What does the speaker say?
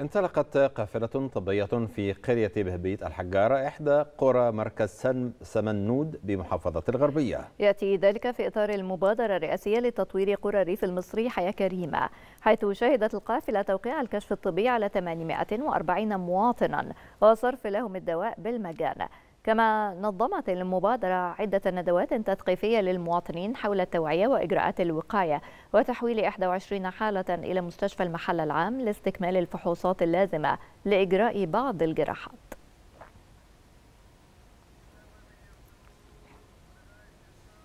انطلقت قافلة طبية في قرية بهبيت الحجارة إحدى قرى مركز سمنود بمحافظة الغربية يأتي ذلك في إطار المبادرة الرئاسية لتطوير قرى الريف المصري حياة كريمة حيث شهدت القافلة توقيع الكشف الطبي على 840 مواطنا وصرف لهم الدواء بالمجان كما نظمت المبادرة عدة ندوات تثقيفية للمواطنين حول التوعية وإجراءات الوقاية وتحويل 21 حالة إلى مستشفى المحل العام لاستكمال الفحوصات اللازمة لإجراء بعض الجراحات